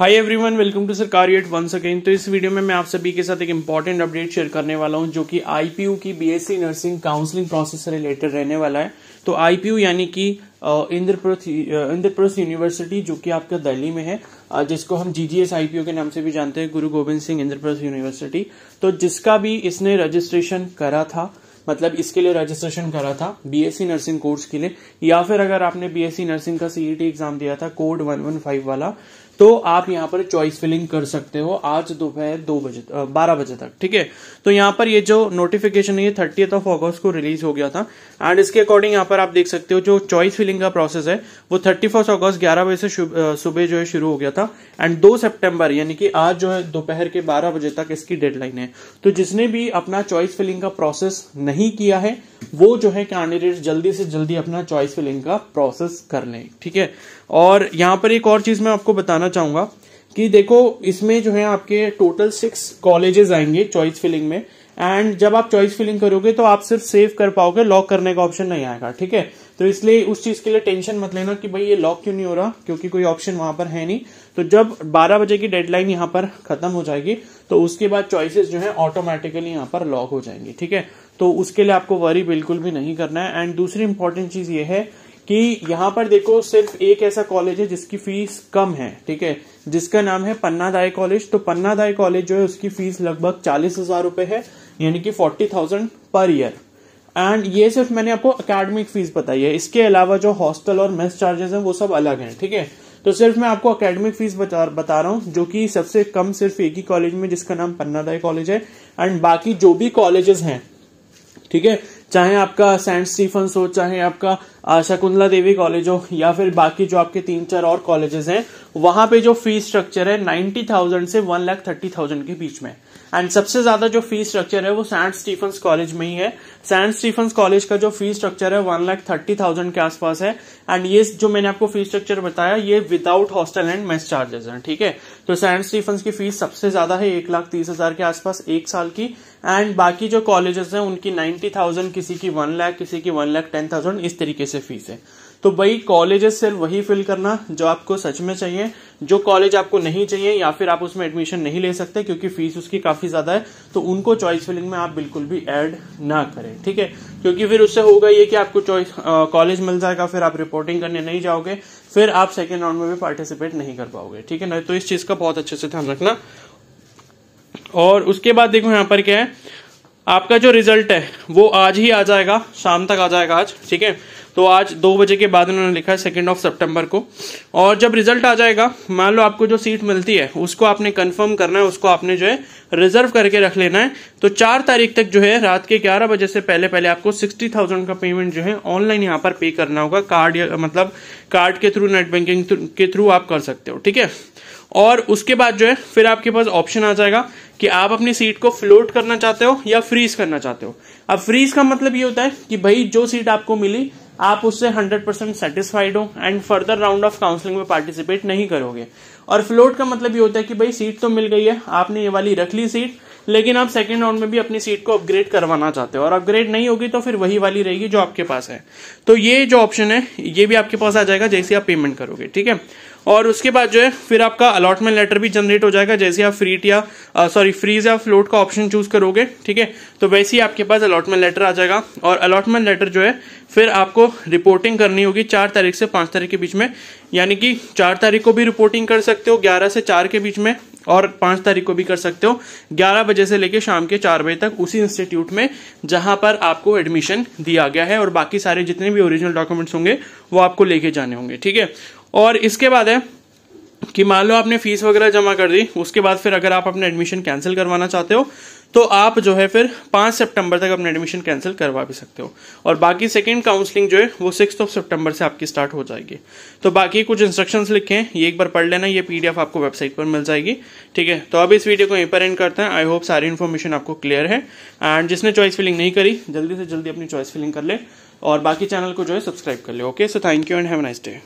hi everyone welcome to Sarkar one second तो इस video में मैं आप सभी के साथ एक इम्पॉर्टेंट अपडेट शेयर करने वाला हूं जो कि आईपीयू की बीएससी नर्सिंग काउंसलिंग प्रोसेस से रिलेटेड रहने वाला है तो आईपीयू यानी कि इंद्रप्रस्थ इंद्रप्रस्थ यूनिवर्सिटी जो कि आपका दिल्ली में है जिसको हम जीजीएस आईपीओ के नाम से भी जानते हैं गुरु गोविंद सिंह इंद्रप्रस्थ यूनिवर्सिटी तो जिसका भी इसने रजिस्ट्रेशन करा था मतलब इसके लिए रजिस्ट्रेशन करा था बीएससी नर्सिंग कोर्स के लिए या फिर अगर आपने बीएससी नर्सिंग का सीईटी एग्जाम e दिया था कोड 115 वाला तो आप यहाँ पर चॉइस फिलिंग कर सकते हो आज दोपहर दो बजे बारह बजे तक ठीक है तो यहाँ पर ये जो नोटिफिकेशन है थर्टी ऑफ ऑगस्ट को रिलीज हो गया था एंड इसके अकॉर्डिंग यहाँ पर आप देख सकते हो जो चॉइस फिलिंग का प्रोसेस है वो थर्टी फर्स्ट ऑगस्ट ग्यारह बजे से सुबह जो है शुरू हो गया था एंड दो सेप्टेम्बर यानी कि आज जो है दोपहर के बारह बजे तक इसकी डेडलाइन है तो जिसने भी अपना चॉइस फिलिंग का प्रोसेस नहीं किया है वो जो है कैंडिडेट जल्दी से जल्दी अपना चॉइस फिलिंग का प्रोसेस कर लें ठीक है और यहाँ पर एक और चीज मैं आपको बताना चाहूंगा कि देखो इसमें जो है आपके टोटल सिक्स कॉलेजेस आएंगे चॉइस फिलिंग में एंड जब आप चॉइस फिलिंग करोगे तो आप सिर्फ सेव कर पाओगे लॉक करने का ऑप्शन नहीं आएगा ठीक है तो इसलिए उस चीज के लिए टेंशन मत लेना कि भाई ये लॉक क्यों नहीं हो रहा क्योंकि कोई ऑप्शन वहां पर है नहीं तो जब 12 बजे की डेडलाइन यहाँ पर खत्म हो जाएगी तो उसके बाद चॉइसेस जो है ऑटोमेटिकली यहाँ पर लॉक हो जाएंगी ठीक है तो उसके लिए आपको वरी बिल्कुल भी नहीं करना है एंड दूसरी इंपॉर्टेंट चीज ये है कि यहां पर देखो सिर्फ एक ऐसा कॉलेज है जिसकी फीस कम है ठीक है जिसका नाम है पन्ना दाई कॉलेज तो पन्ना दाई कॉलेज जो है उसकी फीस लगभग चालीस हजार रुपए है यानी कि forty thousand per year and ये सिर्फ मैंने आपको अकेडमिक फीस बताई है इसके अलावा जो हॉस्टल और मेस चार्जेस हैं वो सब अलग हैं ठीक है तो सिर्फ मैं आपको अकेडमिक फीस बता बता रहा हूँ जो कि सबसे कम सिर्फ एक ही कॉलेज में जिसका नाम पन्ना दाई कॉलेज है एंड बाकी जो भी कॉलेजेस हैं ठीक है चाहे आपका सेंट स्टीफन्स हो चाहे आपका शकुंतला देवी कॉलेज हो या फिर बाकी जो आपके तीन चार और कॉलेजेस हैं वहां पे जो फीस स्ट्रक्चर है नाइन्टी थाउजेंड से वन लाख थर्टी थाउजेंड के बीच में एंड सबसे ज्यादा जो फीस स्ट्रक्चर है वो सेंट स्टीफन्स कॉलेज में ही है सेंट स्टीफन्स कॉलेज का जो फीस स्ट्रक्चर है वन लाख थर्टी थाउजेंड के आसपास है एंड ये जो मैंने आपको फीस स्ट्रक्चर बताया ये without hostel and mess charges है ठीक है तो सेंट स्टीफन्स की फीस सबसे ज्यादा है एक लाख तीस हजार के आसपास एक साल की एंड बाकी जो कॉलेजेस हैं उनकी नाइन्टी थाउजेंड किसी की वन लाख किसी की वन लाख टेन थाउजेंड इस तरीके से फीस है तो भाई कॉलेजेस सिर्फ वही फिल करना जो आपको सच में चाहिए जो कॉलेज आपको नहीं चाहिए या फिर आप उसमें एडमिशन नहीं ले सकते क्योंकि फीस उसकी काफ़ी ज़्यादा है तो उनको चॉइस फिलिंग में आप बिल्कुल भी ऐड ना करें ठीक है क्योंकि फिर उससे होगा ये कि आपको चॉइस कॉलेज मिल जाएगा फिर आप रिपोर्टिंग करने नहीं जाओगे फिर आप सेकेंड राउंड में भी पार्टिसिपेट नहीं कर पाओगे ठीक है ना तो इस चीज़ का बहुत अच्छे से ध्यान रखना और उसके बाद देखो यहाँ पर क्या है आपका जो रिजल्ट है वो आज ही आ जाएगा शाम तक आ जाएगा आज ठीक है तो आज दो बजे के बाद उन्होंने लिखा है सेकेंड ऑफ सितंबर को और जब रिजल्ट आ जाएगा मान लो आपको जो सीट मिलती है उसको आपने कंफर्म करना है उसको आपने जो है रिजर्व करके रख लेना है तो चार तारीख तक जो है रात के ग्यारह बजे से पहले पहले आपको सिक्सटी थाउजेंड का पेमेंट जो है ऑनलाइन यहाँ पर पे करना होगा कार्ड मतलब कार्ड के थ्रू नेट बैंकिंग के थ्रू आप कर सकते हो ठीक है और उसके बाद जो है फिर आपके पास ऑप्शन आ जाएगा कि आप अपनी सीट को फ्लोट करना चाहते हो या फ्रीज करना चाहते हो अब फ्रीज का मतलब ये होता है कि भाई जो सीट आपको मिली आप उससे 100% परसेंट सेटिस्फाइड हो and further round of counselling में पार्टिसिपेट नहीं करोगे और फ्लोट का मतलब ये होता है कि भाई सीट तो मिल गई है आपने ये वाली रख ली सीट लेकिन आप सेकेंड राउंड में भी अपनी सीट को अपग्रेड करवाना चाहते हो और अपग्रेड नहीं होगी तो फिर वही वाली रहेगी जो आपके पास है तो ये जो ऑप्शन है ये भी आपके पास आ जाएगा जैसे आप पेमेंट करोगे ठीक है और उसके बाद जो है फिर आपका अलॉटमेंट लेटर भी जनरेट हो जाएगा जैसे आप फ्रीट या सॉरी uh, फ्रीज या फ्लोट का ऑप्शन चूज करोगे ठीक है तो वैसे ही आपके पास अलॉटमेंट लेटर आ जाएगा और अलॉटमेंट लेटर जो है फिर आपको रिपोर्टिंग करनी होगी चार तारीख से पांच तारीख के बीच में यानी कि चार तारीख को भी रिपोर्टिंग कर सकते हो ग्यारह से चार के बीच में और पांच तारीख को भी कर सकते हो ग्यारह बजे से लेकर शाम के चार बजे तक उसी इंस्टीट्यूट में जहां पर आपको एडमिशन दिया गया है और बाकी सारे जितने भी ओरिजिनल डॉक्यूमेंट्स होंगे वो आपको लेके जाने होंगे ठीक है और इसके बाद है कि मान लो आपने फीस वगैरह जमा कर दी उसके बाद फिर अगर आप अपने एडमिशन कैंसिल करवाना चाहते हो तो आप जो है फिर पाँच सितंबर तक अपना एडमिशन कैंसिल करवा भी सकते हो और बाकी सेकेंड काउंसलिंग जो है वो सिक्स ऑफ सितंबर से आपकी स्टार्ट हो जाएगी तो बाकी कुछ इंस्ट्रक्शंस लिखे हैं ये एक बार पढ़ लेना ये पीडीएफ आपको वेबसाइट पर मिल जाएगी ठीक है तो अब इस वीडियो को यहीं पर एंड करते हैं आई होप सारी इन्फॉर्मेशन आपको क्लियर है एंड जिसने चॉइस फिलिंग नहीं करी जल्दी से जल्दी अपनी चॉइस फिलिंग कर ले और बाकी चैनल को जो है सब्सक्राइब कर ले okay so thank you and have nice day